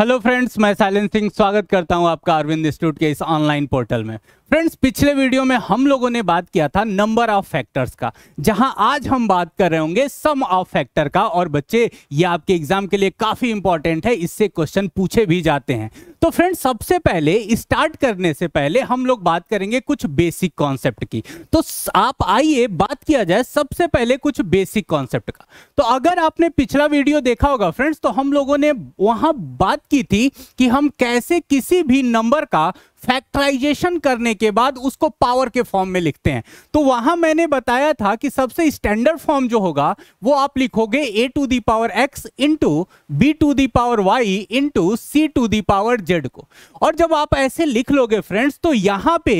hello friends मैं साइलेंस सिंह स्वागत करता हूं आपका अरविंद इंस्टीट्यूट के इस ऑनलाइन पोर्टल में फ्रेंड्स पिछले वीडियो में हम लोगों ने बात किया था नंबर ऑफ फैक्टर्स का जहां आज हम बात कर रहे होंगे सम ऑफ फैक्टर का और बच्चे ये आपके एग्जाम के लिए काफी इंपॉर्टेंट है इससे क्वेश्चन पूछे भी जाते हैं तो फ्रेंड्स सबसे पहले स्टार्ट करने से पहले हम लोग बात करेंगे कुछ बेसिक कॉन्सेप्ट की तो आप आइए बात किया जाए सबसे पहले कुछ बेसिक कॉन्सेप्ट का तो अगर आपने पिछला वीडियो देखा होगा फ्रेंड्स तो हम लोगों ने वहां बात की थी कि हम कैसे किसी भी नंबर का फैक्टराइजेशन करने के बाद उसको पावर के फॉर्म में लिखते हैं तो वहां मैंने बताया था कि सबसे स्टैंडर्ड फॉर्म जो होगा वो आप लिखोगे A to the power X into B to the power Y into C to the power Z को और जब आप ऐसे लिख लोगे फ्रेंड्स तो यहां पे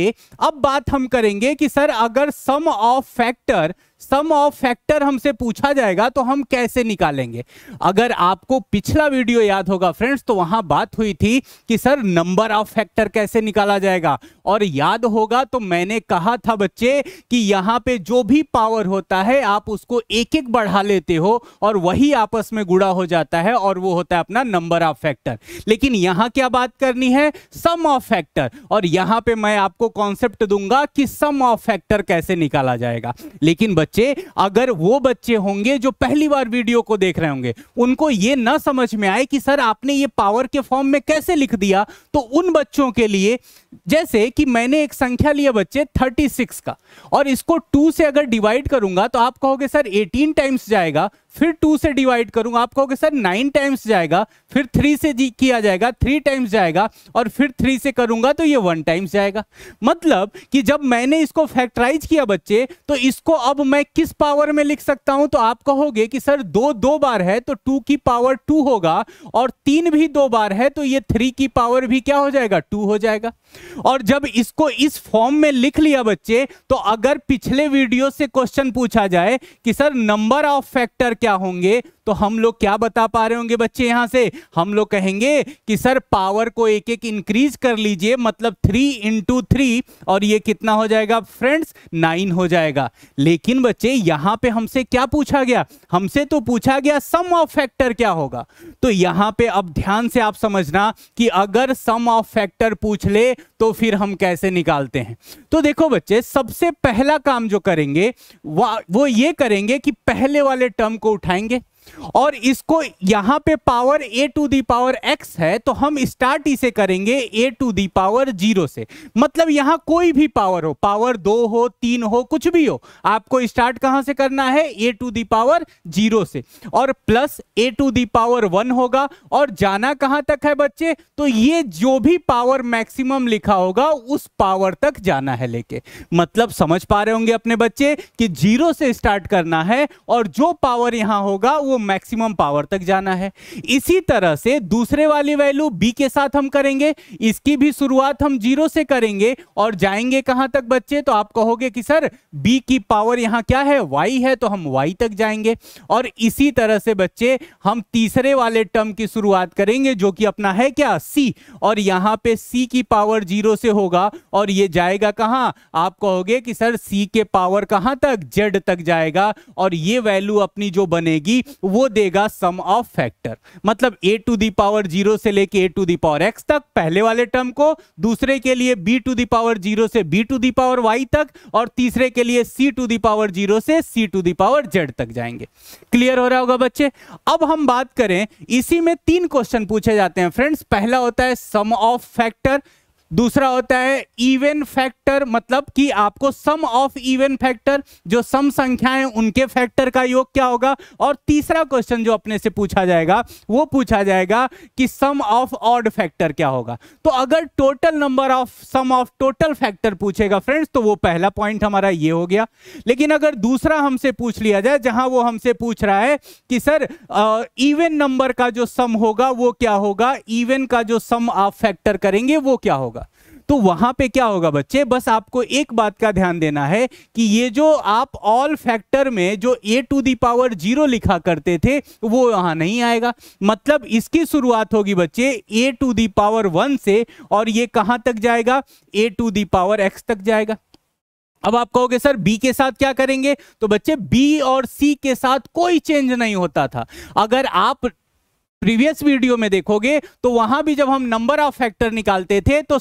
अब बात हम करेंगे कि सर अगर sum of factor sum of factor हमसे पूछा जाएगा तो हम कैसे निकालेंगे अगर आपको पिछला वीडियो याद होगा फ्रेंड्स तो वहां बात हुई थी कि सर नंबर ऑफ फैक्टर कैसे निकाला जाएगा और याद होगा तो मैंने कहा था बच्चे कि यहां पे जो भी पावर होता है आप उसको एक एक बढ़ा लेते हो और वही आपस में गुड़ा हो जाता है और वो होता है अपना नंबर ऑफ फैक्टर लेकिन यहां क्या बात करनी है सम ऑफ फैक्टर और यहां पर मैं आपको कॉन्सेप्ट दूंगा कि सम ऑफ फैक्टर कैसे निकाला जाएगा लेकिन बच्चे अगर वो बच्चे होंगे जो पहली बार वीडियो को देख रहे होंगे उनको ये ना समझ में आए कि सर आपने ये पावर के फॉर्म में कैसे लिख दिया तो उन बच्चों के लिए जैसे कि मैंने एक संख्या लिया बच्चे 36 का और इसको 2 से अगर डिवाइड करूंगा तो आप कहोगे सर 18 टाइम्स जाएगा फिर 2 से डिवाइड करूंगा आप कहोगे सर 9 टाइम्स जाएगा फिर 3 से जी किया जाएगा 3 टाइम्स जाएगा और फिर 3 से करूंगा तो ये 1 टाइम्स जाएगा मतलब कि जब मैंने इसको फैक्टराइज किया बच्चे तो इसको अब मैं मैं किस पावर में लिख सकता हूं तो आप कहोगे कि सर दो दो बार है तो टू की पावर टू होगा और तीन भी दो बार है तो ये थ्री की पावर भी क्या हो जाएगा टू हो जाएगा और जब इसको इस फॉर्म में लिख लिया बच्चे तो अगर पिछले वीडियो से क्वेश्चन पूछा जाए कि सर नंबर ऑफ फैक्टर क्या होंगे तो हम लोग क्या बता पा रहे होंगे बच्चे यहां से हम लोग कहेंगे कि सर पावर को एक एक इंक्रीज कर लीजिए मतलब थ्री इंटू थ्री और ये कितना हो जाएगा फ्रेंड्स नाइन हो जाएगा लेकिन बच्चे यहां पे हमसे क्या पूछा गया हमसे तो पूछा गया सम ऑफ फैक्टर क्या होगा तो यहां पे अब ध्यान से आप समझना कि अगर सम ऑफ फैक्टर पूछ ले तो फिर हम कैसे निकालते हैं तो देखो बच्चे सबसे पहला काम जो करेंगे वो ये करेंगे कि पहले वाले टर्म को उठाएंगे और इसको यहां पे power A to the power X है तो हम स्टार्ट इसे करेंगे A to the power zero से मतलब यहां कोई भी पावर हो पावर दो हो तीन हो कुछ भी हो आपको स्टार्ट कहां से करना है ए टू दी पावर जीरो से और plus A to the power one होगा और जाना कहां तक है बच्चे तो ये जो भी पावर मैक्सिमम लिखा होगा उस पावर तक जाना है लेके मतलब समझ पा रहे होंगे अपने बच्चे कि जीरो से स्टार्ट करना है और जो पावर यहां होगा वो वो मैक्सिमम पावर तक जाना है इसी तरह से दूसरे वाली वैल्यू बी के साथ हम करेंगे इसकी भी शुरुआत हम जीरो से करेंगे और जाएंगे कहां तक बच्चे तो आप कहोगे कि सर बी की पावर यहां क्या है वाई है तो हम वाई तक जाएंगे और इसी तरह से बच्चे हम तीसरे वाले टर्म की शुरुआत करेंगे जो कि अपना है क्या सी और यहां पर सी की पावर जीरो से होगा और ये जाएगा कहां आप कहोगे कि सर सी के पावर कहां तक जेड तक जाएगा और ये वैल्यू अपनी जो बनेगी वो देगा सम ऑफ फैक्टर मतलब A to the power zero से लेके A to the power x तक पहले वाले टर्म को दूसरे के लिए B to the power zero से B to the power Y तक और तीसरे के लिए C to the power zero से सी टू दी पावर जेड तक जाएंगे क्लियर हो रहा होगा बच्चे अब हम बात करें इसी में तीन क्वेश्चन पूछे जाते हैं फ्रेंड्स पहला होता है सम ऑफ फैक्टर दूसरा होता है इवन फैक्टर मतलब कि आपको सम ऑफ इवन फैक्टर जो सम संख्याएं उनके फैक्टर का योग क्या होगा और तीसरा क्वेश्चन जो अपने से पूछा जाएगा वो पूछा जाएगा कि सम ऑफ ऑड फैक्टर क्या होगा तो अगर total number of sum of total factor पूछेगा फ्रेंड्स तो वो पहला पॉइंट हमारा ये हो गया लेकिन अगर दूसरा हमसे पूछ लिया जाए जहां वो हमसे पूछ रहा है कि सर इवन नंबर का जो सम होगा वो क्या होगा इवन का जो सम ऑफ फैक्टर करेंगे वो क्या होगा तो वहां पे क्या होगा बच्चे बस आपको एक बात का ध्यान देना है कि ये जो आप ऑल फैक्टर में जो a to the power zero लिखा करते थे वो यहां नहीं आएगा मतलब इसकी शुरुआत होगी बच्चे a to the power one से और ये कहां तक जाएगा a to the power x तक जाएगा अब आप कहोगे सर बी के साथ क्या करेंगे तो बच्चे बी और सी के साथ कोई चेंज नहीं होता था अगर आप प्रीवियस वीडियो में देखोगे तो वहां भी जब हम नंबर ऑफ फैक्टर निकालते थे तो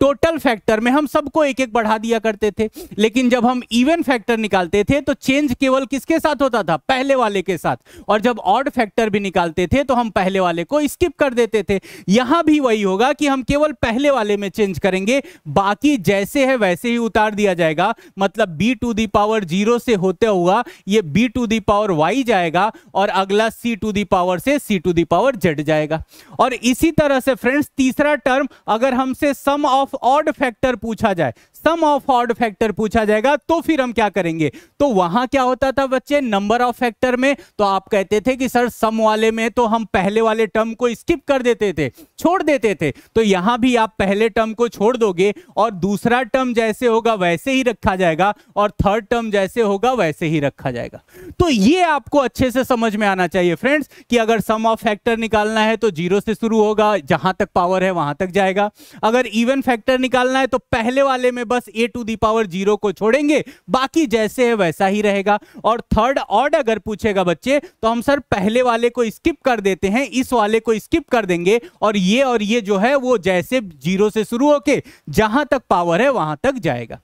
टोटल फैक्टर में हम सबको एक एक बढ़ा दिया करते थे लेकिन जब हम इवन फैक्टर निकालते थे तो चेंज केवल किसके साथ होता था पहले वाले के साथ और जब ऑड फैक्टर भी निकालते थे तो हम पहले वाले को स्किप कर देते थे यहां भी वही होगा कि हम केवल पहले वाले में चेंज करेंगे बाकी जैसे है वैसे ही उतार दिया जाएगा मतलब b to the power zero से होते हुआ ये b to the power y जाएगा और अगला सी टू दी पावर से सी टू दी पावर जेड जाएगा और इसी तरह से फ्रेंड्स तीसरा टर्म अगर हमसे sum of of odd factor पूछा जाए सम ऑफ ऑड फैक्टर पूछा जाएगा तो फिर हम क्या करेंगे तो वहां क्या होता था बच्चे नंबर ऑफ फैक्टर में तो आप कहते थे कि सर सम वाले में तो हम पहले वाले टर्म को स्किप कर देते थे छोड़ देते थे तो यहां भी आप पहले टर्म को छोड़ दोगे और दूसरा टर्म जैसे होगा वैसे ही रखा जाएगा और थर्ड टर्म जैसे होगा वैसे ही रखा जाएगा तो ये आपको अच्छे से समझ में आना चाहिए फ्रेंड्स कि अगर सम ऑफ फैक्टर निकालना है तो जीरो से शुरू होगा जहां तक पावर है वहां तक जाएगा अगर इवन फैक्टर निकालना है तो पहले वाले में बस a to the power zero को छोड़ेंगे बाकी जैसे है वैसा ही रहेगा और थर्ड ऑर्ड अगर पूछेगा बच्चे तो हम सर पहले वाले को स्किप कर देते हैं इस वाले को स्किप कर देंगे और ये और ये जो है वो जैसे जीरो से शुरू होके जहां तक पावर है वहां तक जाएगा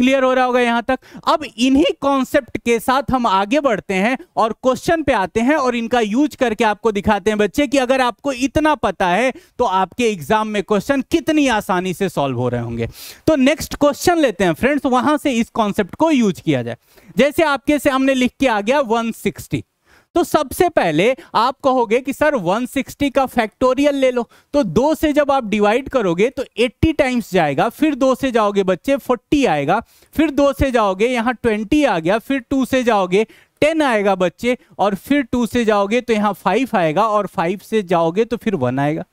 क्लियर हो रहा होगा यहां तक अब इन्हीं कॉन्सेप्ट के साथ हम आगे बढ़ते हैं और क्वेश्चन पे आते हैं और इनका यूज करके आपको दिखाते हैं बच्चे कि अगर आपको इतना पता है तो आपके एग्जाम में क्वेश्चन कितनी आसानी से सॉल्व हो रहे होंगे तो नेक्स्ट क्वेश्चन लेते हैं फ्रेंड्स वहां से इस कॉन्सेप्ट को यूज किया जाए जैसे आपके से हमने लिख के आ गया वन सिक्सटी तो सबसे पहले आप कहोगे कि सर 160 का फैक्टोरियल ले लो तो दो से जब आप डिवाइड करोगे तो 80 टाइम्स जाएगा फिर दो से जाओगे बच्चे 40 आएगा फिर दो से जाओगे यहाँ 20 आ गया फिर टू से जाओगे टेन आएगा बच्चे और फिर टू से जाओगे तो यहाँ फाइव आएगा और फाइव से जाओगे तो फिर वन आएगा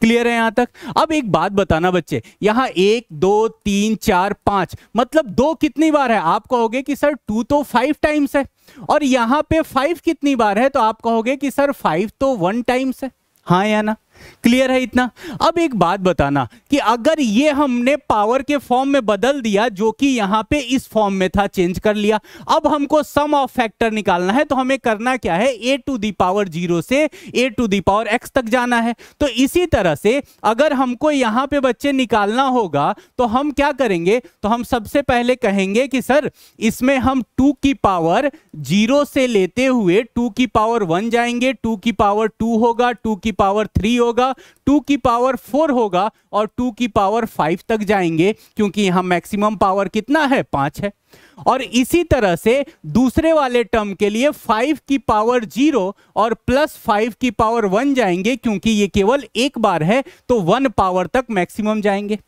क्लियर है यहां तक अब एक बात बताना बच्चे यहां एक दो तीन चार पांच मतलब दो कितनी बार है आप कहोगे कि सर टू तो फाइव टाइम्स है और यहां पे फाइव कितनी बार है तो आप कहोगे कि सर फाइव तो वन टाइम्स है हाँ या ना क्लियर है इतना अब एक बात बताना कि अगर ये हमने पावर के फॉर्म में बदल दिया जो कि यहां पे इस फॉर्म में था चेंज कर लिया अब हमको सम ऑफ फैक्टर निकालना है तो हमें करना क्या है ए टू दी पावर जीरो से a to the power x तक जाना है तो इसी तरह से अगर हमको यहां पे बच्चे निकालना होगा तो हम क्या करेंगे तो हम सबसे पहले कहेंगे कि सर इसमें हम टू की पावर जीरो से लेते हुए टू की पावर वन जाएंगे टू की पावर टू होगा टू की पावर थ्री होगा टू की पावर फोर होगा और टू की पावर फाइव तक जाएंगे क्योंकि यहां मैक्सिमम पावर कितना है पांच है और इसी तरह से दूसरे वाले टर्म के लिए फाइव की पावर जीरो और प्लस फाइव की पावर वन जाएंगे क्योंकि ये केवल एक बार है तो वन पावर तक मैक्सिमम जाएंगे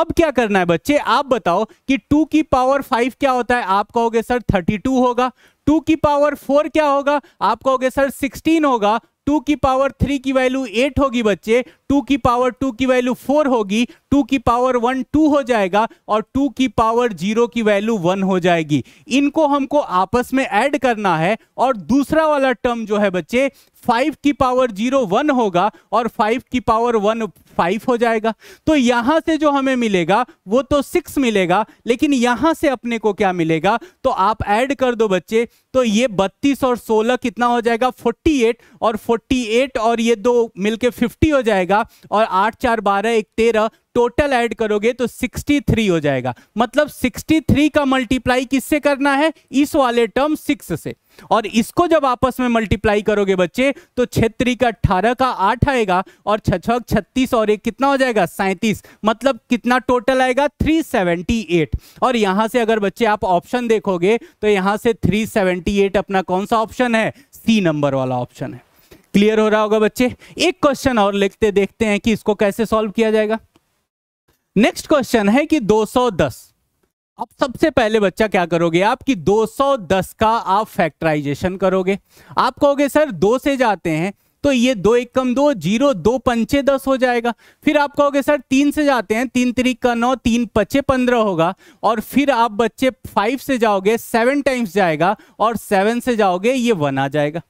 अब क्या करना है बच्चे आप बताओ कि टू की पावर फाइव क्या होता है आप कहोगे सर थर्टी टू होगा 2 की पावर 4 क्या होगा आप कहोगे सर 16 होगा टू की पावर थ्री की वैल्यू एट होगी बच्चे टू की पावर टू की वैल्यू फोर होगी टू की पावर वन टू हो जाएगा और टू की पावर जीरो की वैल्यू वन हो जाएगी इनको हमको आपस में ऐड करना है और दूसरा वाला टर्म जो है बच्चे फाइव की पावर जीरो वन होगा और फाइव की पावर वन फाइव हो जाएगा तो यहां से जो हमें मिलेगा वो तो सिक्स मिलेगा लेकिन यहां से अपने को क्या मिलेगा तो आप ऐड कर दो बच्चे तो ये 32 और 16 कितना हो जाएगा 48 और 48 और ये दो मिलके 50 हो जाएगा और आठ चार बारह एक तेरह टोटल ऐड करोगे तो 63 हो जाएगा मतलब 63 का मल्टीप्लाई किससे करना है इस वाले टर्म सिक्स से और इसको जब आपस में मल्टीप्लाई करोगे बच्चे तो छत्री का अठारह का आठ आएगा और छछक छत्तीस और एक कितना हो जाएगा सैंतीस मतलब कितना टोटल आएगा 378 और यहां से अगर बच्चे आप ऑप्शन देखोगे तो यहां से 378 अपना कौन सा ऑप्शन है सी नंबर वाला ऑप्शन है क्लियर हो रहा होगा बच्चे एक क्वेश्चन और लिखते देखते हैं कि इसको कैसे सॉल्व किया जाएगा नेक्स्ट क्वेश्चन है कि 210 अब सबसे पहले बच्चा क्या करोगे आप कि 210 का आप फैक्टराइजेशन करोगे आप कहोगे सर दो से जाते हैं तो ये दो एक कम दो जीरो दो पंचे दस हो जाएगा फिर आप कहोगे सर तीन से जाते हैं तीन तरीक का नौ तीन पच्चे पंद्रह होगा और फिर आप बच्चे फाइव से जाओगे सेवन टाइम्स जाएगा और सेवन से जाओगे ये वन आ जाएगा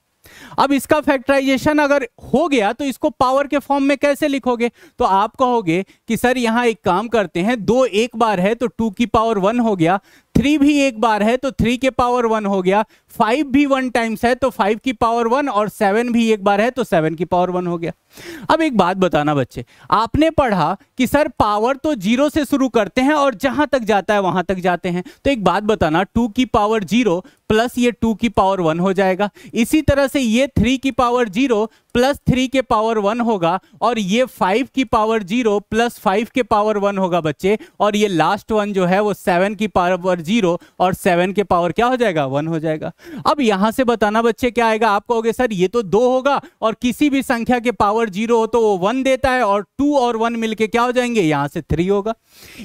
अब इसका फैक्टराइजेशन अगर हो गया तो इसको पावर के फॉर्म में कैसे लिखोगे तो आप कहोगे कि सर यहां एक काम करते हैं दो एक बार है तो टू की पावर वन हो गया थ्री भी एक बार है तो थ्री के पावर वन हो गया फाइव भी वन टाइम्स है तो फाइव की पावर वन और सेवन भी एक बार है तो सेवन की पावर वन हो गया अब एक बात बताना बच्चे आपने पढ़ा कि सर पावर तो जीरो से शुरू करते हैं और जहां तक जाता है वहां तक जाते हैं तो एक बात बताना टू की पावर जीरो प्लस ये टू की पावर वन हो जाएगा इसी तरह से ये थ्री की पावर जीरो प्लस थ्री के पावर वन होगा और ये फाइव की पावर जीरो प्लस फाइव के पावर वन होगा बच्चे और ये लास्ट वन जो है वो सेवन की पावर जीरो और सेवन के पावर क्या हो जाएगा वन हो जाएगा अब यहां से बताना बच्चे क्या आएगा आप कहोगे सर ये तो दो होगा और किसी भी संख्या के पावर जीरो हो तो वो वन देता है और टू और वन मिलकर क्या हो जाएंगे यहां से थ्री होगा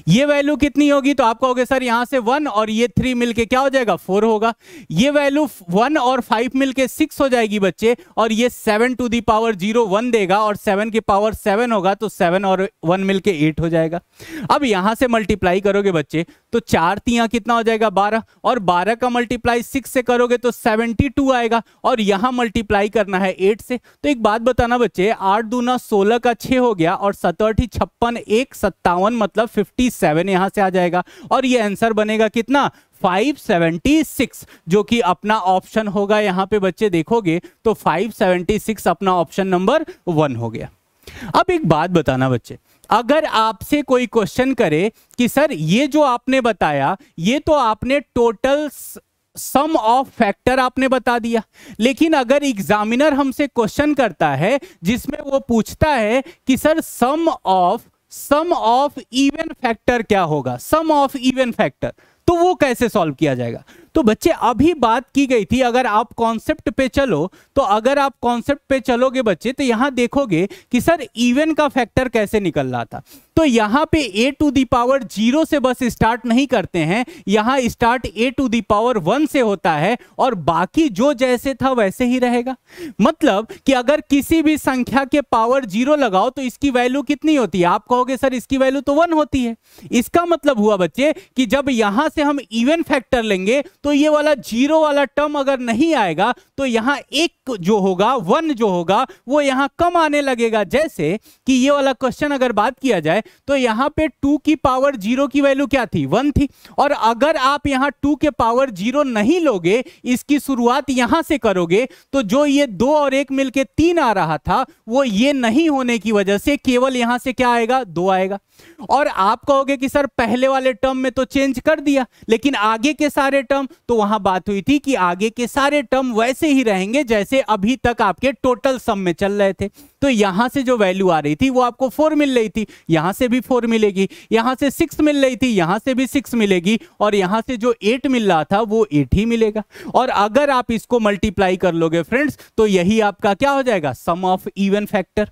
ये वैल्यू कितनी होगी तो आप कहोगे सर यहां से वन और ये थ्री मिलकर क्या हो जाएगा फोर होगा ये वैल्यू वन और फाइव मिलकर सिक्स हो जाएगी बच्चे और ये seven to the power zero one देगा और सेवन की पावर सेवन होगा तो सेवन और वन मिलके एट हो जाएगा अब यहां से मल्टीप्लाई करोगे बच्चे तो चार तिया कितना हो जाएगा बारह और बारह का मल्टीप्लाई सिक्स से करोगे तो सेवेंटी टू आएगा और यहां मल्टीप्लाई करना है एट से तो एक बात बताना बच्चे आठ दूना सोलह का छह हो गया और सतहठी छप्पन एक सत्तावन मतलब फिफ्टी सेवन यहां से आ जाएगा और ये आंसर बनेगा कितना 576 जो कि अपना ऑप्शन होगा यहाँ पे बच्चे देखोगे तो 576 अपना ऑप्शन नंबर वन हो गया अब एक बात बताना बच्चे अगर आपसे कोई क्वेश्चन करे कि सर ये जो आपने बताया ये तो आपने टोटल सम ऑफ फैक्टर आपने बता दिया लेकिन अगर एग्जामिनर हमसे क्वेश्चन करता है जिसमें वो पूछता है कि sir sum of sum of even factor क्या होगा सम ऑफ इवन फैक्टर तो वो कैसे सॉल्व किया जाएगा तो बच्चे अभी बात की गई थी अगर आप कॉन्सेप्ट पे चलो तो अगर आप कॉन्सेप्ट पे चलोगे बच्चे तो यहां देखोगे कि सर इवन का फैक्टर कैसे निकल रहा था तो यहाँ पे a to the power zero से बस स्टार्ट नहीं करते हैं यहाँ start a to the power one से होता है और बाकी जो जैसे था वैसे ही रहेगा मतलब कि अगर किसी भी संख्या के पावर जीरो लगाओ तो इसकी वैल्यू कितनी होती है आप कहोगे सर इसकी वैल्यू तो वन होती है इसका मतलब हुआ बच्चे कि जब यहां से हम इवन फैक्टर लेंगे तो ये वाला जीरो वाला टर्म अगर नहीं आएगा तो यहां एक जो होगा वन जो होगा वो यहां कम आने लगेगा जैसे कि ये वाला क्वेश्चन अगर बात किया जाए तो यहां पे टू की पावर जीरो की वैल्यू क्या थी वन थी और अगर आप यहां टू के पावर जीरो नहीं लोगे इसकी शुरुआत यहां से करोगे तो जो ये दो और एक मिलकर तीन आ रहा था वो ये नहीं होने की वजह से केवल यहां से क्या आएगा दो आएगा और आप कहोगे कि सर पहले वाले टर्म में तो चेंज कर दिया लेकिन आगे के सारे टर्म तो वहां बात हुई थी कि आगे के सारे टर्म वैसे ही रहेंगे जैसे अभी तक आपके टोटल सम में चल रहे थे तो यहां से जो वैल्यू आ रही थी वो आपको फोर मिल रही थी यहां से भी फोर मिलेगी यहां से सिक्स मिल रही थी यहां से भी सिक्स मिलेगी और यहां से जो एट मिल रहा था वो एट ही मिलेगा और अगर आप इसको मल्टीप्लाई कर लोगे फ्रेंड्स तो यही आपका क्या हो जाएगा सम ऑफ इवन फैक्टर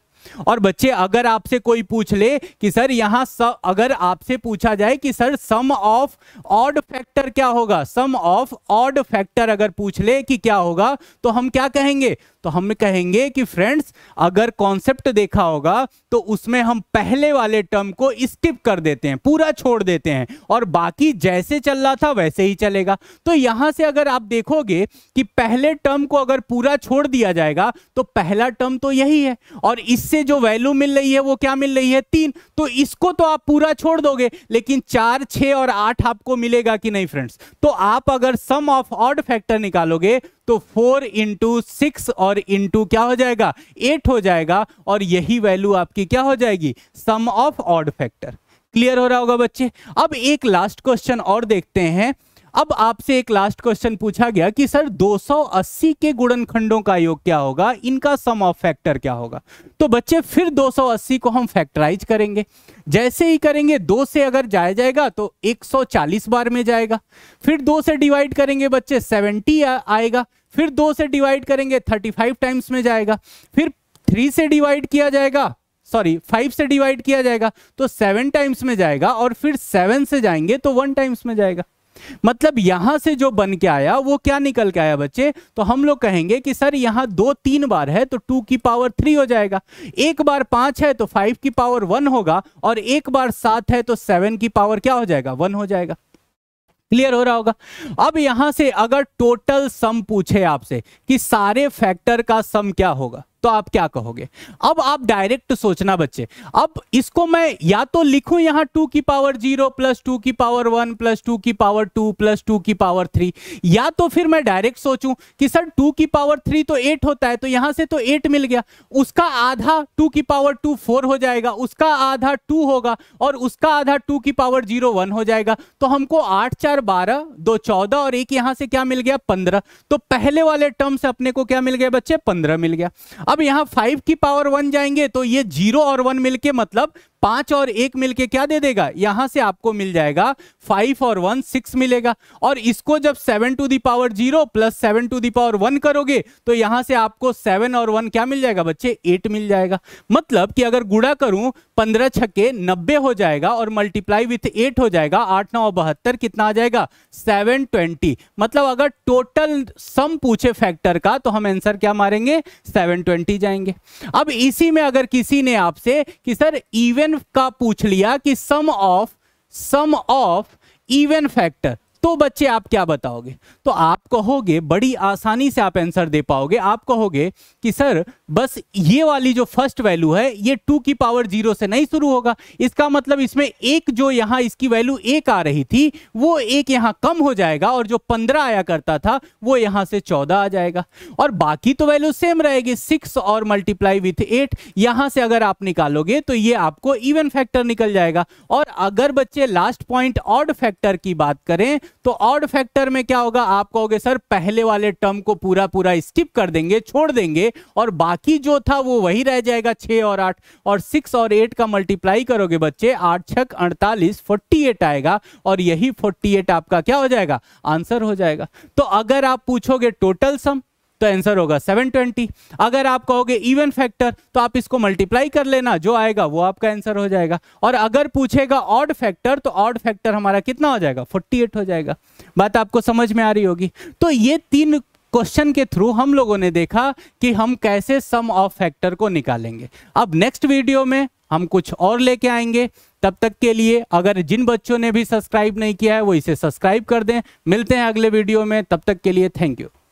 और बच्चे अगर आपसे कोई पूछ ले कि सर स, अगर आपसे पूछा जाए कि sir sum of odd factor क्या होगा सम ऑफ ऑड फैक्टर अगर पूछ ले कि क्या होगा तो हम क्या कहेंगे तो हम कहेंगे कि फ्रेंड्स अगर कॉन्सेप्ट देखा होगा तो उसमें हम पहले वाले टर्म को स्किप कर देते हैं पूरा छोड़ देते हैं और बाकी जैसे चल रहा था वैसे ही चलेगा तो यहां से अगर आप देखोगे कि पहले टर्म को अगर पूरा छोड़ दिया जाएगा तो पहला टर्म तो यही है और इससे जो वैल्यू मिल रही है वो क्या मिल रही है तीन तो इसको तो आप पूरा छोड़ दोगे लेकिन चार छ और आठ आपको मिलेगा कि नहीं फ्रेंड्स तो आप अगर सम ऑफ ऑड फैक्टर निकालोगे तो फोर इंटू सिक्स और इंटू क्या हो जाएगा एट हो जाएगा और यही वैल्यू आपकी क्या हो जाएगी sum of odd factor clear हो रहा होगा बच्चे अब एक लास्ट क्वेश्चन और देखते हैं अब आपसे एक लास्ट क्वेश्चन पूछा गया कि सर 280 के गुणनखंडों का योग क्या होगा इनका सम ऑफ फैक्टर क्या होगा तो बच्चे फिर 280 को हम फैक्टराइज करेंगे जैसे ही करेंगे दो से अगर जाया जाएगा तो 140 बार में जाएगा फिर दो से डिवाइड करेंगे बच्चे 70 आएगा फिर दो से डिवाइड करेंगे 35 टाइम्स में जाएगा फिर थ्री से डिवाइड किया जाएगा सॉरी फाइव से डिवाइड किया जाएगा तो सेवन टाइम्स में जाएगा और फिर सेवन से जाएंगे तो वन टाइम्स में जाएगा मतलब यहां से जो बन के आया वो क्या निकल के आया बच्चे तो हम लोग कहेंगे कि सर यहां दो तीन बार है तो टू की पावर थ्री हो जाएगा एक बार पांच है तो फाइव की पावर वन होगा और एक बार सात है तो सेवन की पावर क्या हो जाएगा वन हो जाएगा क्लियर हो रहा होगा अब यहां से अगर टोटल सम पूछे आपसे कि सारे फैक्टर का सम क्या होगा तो आप क्या कहोगे अब आप डायरेक्ट सोचना बच्चे अब इसको मैं या तो लिखूं यहां टू की पावर जीरो प्लस टू की पावर वन प्लस टू की पावर टू प्लस टू की पावर थ्री या तो फिर मैं डायरेक्ट सोचूं कि सर टू की पावर थ्री तो एट होता है तो यहां से तो एट मिल गया उसका आधा टू की पावर टू फोर हो जाएगा उसका आधा टू होगा और उसका आधा टू की पावर जीरो वन हो जाएगा तो हमको आठ चार बारह दो चौदह और एक यहां से क्या मिल गया पंद्रह तो पहले वाले टर्म से अपने को क्या मिल गया बच्चे पंद्रह मिल गया अब यहां फाइव की पावर वन जाएंगे तो ये जीरो और वन मिलके मतलब पांच और एक मिलके क्या दे देगा यहां से आपको मिल जाएगा फाइव और वन सिक्स मिलेगा और इसको जब seven to the power zero plus seven to the power one करोगे तो यहां से आपको सेवन और वन क्या मिल जाएगा बच्चे एट मिल जाएगा मतलब कि अगर गुड़ा करूं पंद्रह छक्के नब्बे हो जाएगा और मल्टीप्लाई विथ एट हो जाएगा आठ नौ बहत्तर कितना आ जाएगा सेवन ट्वेंटी मतलब अगर टोटल सम पूछे फैक्टर का तो हम आंसर क्या मारेंगे सेवन ट्वेंटी जाएंगे अब इसी में अगर किसी ने आपसे कि सर इवन का पूछ लिया कि sum of sum of even factor तो बच्चे आप क्या बताओगे तो आप कहोगे बड़ी आसानी से आप आंसर दे पाओगे आप कहोगे कि सर बस ये वाली जो फर्स्ट वैल्यू है ये टू की पावर जीरो से नहीं शुरू होगा इसका मतलब इसमें एक जो यहाँ इसकी वैल्यू एक आ रही थी वो एक यहाँ कम हो जाएगा और जो पंद्रह आया करता था वो यहाँ से चौदह आ जाएगा और बाकी तो वैल्यू सेम रहेगी सिक्स और मल्टीप्लाई विथ एट यहाँ से अगर आप निकालोगे तो ये आपको इवन फैक्टर निकल जाएगा और अगर बच्चे लास्ट पॉइंट ऑड फैक्टर की बात करें तो ऑड फैक्टर में क्या होगा आप कहोगे सर पहले वाले टर्म को पूरा पूरा स्किप कर देंगे छोड़ देंगे और बाकी जो था वो वही रह जाएगा छः और आठ और सिक्स और एट का मल्टीप्लाई करोगे बच्चे आठ छक अड़तालीस फोर्टी एट आएगा और यही फोर्टी एट आपका क्या हो जाएगा आंसर हो जाएगा तो अगर आप पूछोगे टोटल सम तो आंसर होगा 720 अगर आप कहोगे इवन फैक्टर तो आप इसको मल्टीप्लाई कर लेना जो आएगा वो आपका आंसर हो जाएगा और अगर पूछेगा ऑड फैक्टर तो ऑड फैक्टर हमारा कितना हो जाएगा 48 हो जाएगा बात आपको समझ में आ रही होगी तो ये तीन क्वेश्चन के थ्रू हम लोगों ने देखा कि हम कैसे सम ऑफ फैक्टर को निकालेंगे अब नेक्स्ट वीडियो में हम कुछ और लेके आएंगे तब तक के लिए अगर जिन बच्चों ने भी सब्सक्राइब नहीं किया है वो इसे सब्सक्राइब कर दें मिलते हैं अगले वीडियो में तब तक के लिए थैंक यू